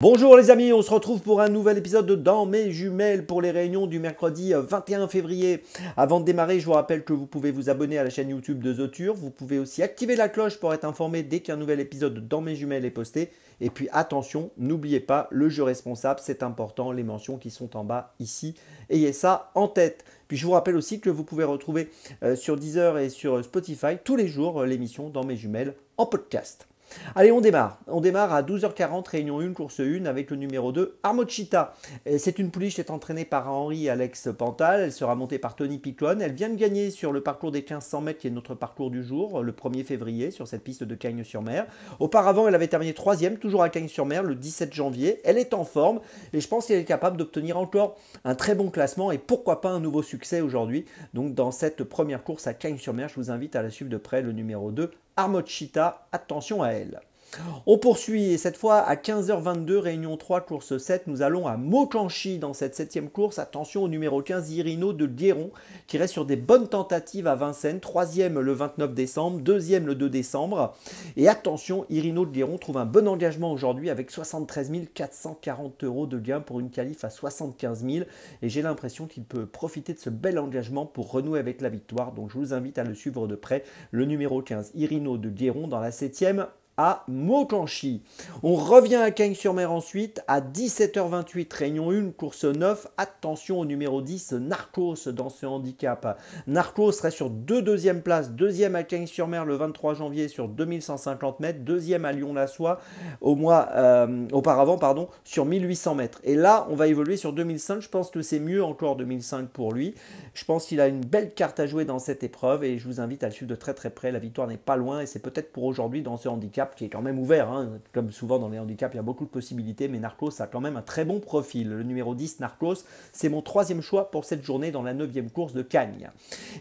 Bonjour les amis, on se retrouve pour un nouvel épisode de Dans mes jumelles pour les réunions du mercredi 21 euh, février. Avant de démarrer, je vous rappelle que vous pouvez vous abonner à la chaîne YouTube de Zotur. vous pouvez aussi activer la cloche pour être informé dès qu'un nouvel épisode de Dans mes jumelles est posté. Et puis attention, n'oubliez pas le jeu responsable, c'est important, les mentions qui sont en bas ici, ayez ça en tête. Puis je vous rappelle aussi que vous pouvez retrouver euh, sur Deezer et sur Spotify tous les jours euh, l'émission Dans mes jumelles en podcast. Allez, on démarre. On démarre à 12h40, réunion 1, course 1, avec le numéro 2, Armochita. C'est une pouliche qui est entraînée par Henri Alex Pantal. Elle sera montée par Tony Picon. Elle vient de gagner sur le parcours des 1500 mètres, qui est notre parcours du jour, le 1er février, sur cette piste de Cagnes-sur-Mer. Auparavant, elle avait terminé 3 toujours à Cagnes-sur-Mer, le 17 janvier. Elle est en forme et je pense qu'elle est capable d'obtenir encore un très bon classement et pourquoi pas un nouveau succès aujourd'hui. Donc, dans cette première course à Cagnes-sur-Mer, je vous invite à la suivre de près le numéro 2, Armochita, attention à elle. On poursuit et cette fois à 15h22, réunion 3, course 7. Nous allons à Mokanchi dans cette septième course. Attention au numéro 15, Irino de Guéron, qui reste sur des bonnes tentatives à Vincennes. 3 Troisième le 29 décembre, 2 deuxième le 2 décembre. Et attention, Irino de Guéron trouve un bon engagement aujourd'hui avec 73 440 euros de gain pour une qualif à 75 000. Et j'ai l'impression qu'il peut profiter de ce bel engagement pour renouer avec la victoire. Donc je vous invite à le suivre de près. Le numéro 15, Irino de Guéron dans la septième à Mokanchi. On revient à Cagnes-sur-Mer ensuite à 17h28, réunion 1, course 9. Attention au numéro 10, Narcos dans ce handicap. Narcos serait sur deux deuxièmes places, deuxième à Cagnes-sur-Mer le 23 janvier sur 2150 mètres, deuxième à Lyon-la-Soie au mois euh, auparavant pardon, sur 1800 mètres. Et là, on va évoluer sur 2005. Je pense que c'est mieux encore 2005 pour lui. Je pense qu'il a une belle carte à jouer dans cette épreuve et je vous invite à le suivre de très très près. La victoire n'est pas loin et c'est peut-être pour aujourd'hui dans ce handicap qui est quand même ouvert. Hein. Comme souvent dans les handicaps, il y a beaucoup de possibilités, mais Narcos a quand même un très bon profil. Le numéro 10, Narcos, c'est mon troisième choix pour cette journée dans la 9 course de Cagnes.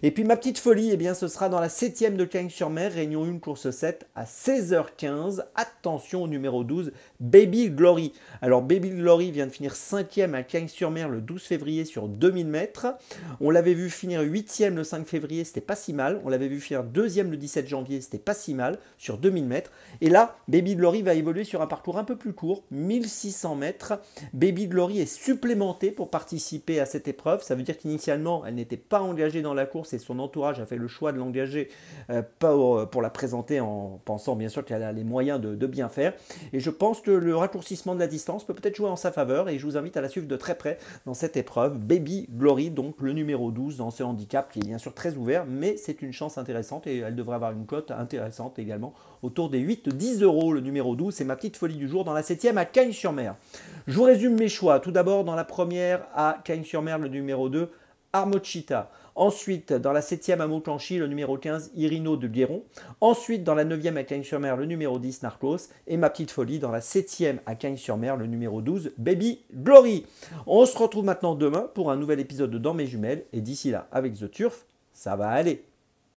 Et puis ma petite folie, eh bien, ce sera dans la septième de Cagnes-sur-Mer, Réunion 1, course 7, à 16h15. Attention au numéro 12, Baby Glory. Alors Baby Glory vient de finir 5e à Cagnes-sur-Mer le 12 février sur 2000 mètres. On l'avait vu finir 8e le 5 février, c'était pas si mal. On l'avait vu finir deuxième le 17 janvier, c'était pas si mal sur 2000 mètres. Et là, Baby Glory va évoluer sur un parcours un peu plus court, 1600 mètres. Baby Glory est supplémentée pour participer à cette épreuve. Ça veut dire qu'initialement, elle n'était pas engagée dans la course et son entourage a fait le choix de l'engager euh, euh, pour la présenter en pensant bien sûr qu'elle a les moyens de, bien faire. Et je pense que le raccourcissement de la distance peut peut-être jouer en sa faveur et je vous invite à la suivre de très près dans cette épreuve. Baby Glory, donc le numéro 12 dans ce handicap qui est bien sûr très ouvert, mais c'est une chance intéressante et elle devrait avoir une cote intéressante également autour des 8 10 euros. Le numéro 12, c'est ma petite folie du jour dans la 7e à Cagnes-sur-Mer. Je vous résume mes choix. Tout d'abord, dans la première à Cagnes-sur-Mer, le numéro 2, Armochita. Ensuite, dans la 7e à Montclanchy, le numéro 15, Irino de Guéron. Ensuite, dans la 9e à Cagnes-sur-Mer, le numéro 10, Narcos. Et ma petite folie, dans la 7e à Cagnes-sur-Mer, le numéro 12, Baby Glory. On se retrouve maintenant demain pour un nouvel épisode de Dans mes jumelles. Et d'ici là, avec The Turf, ça va aller.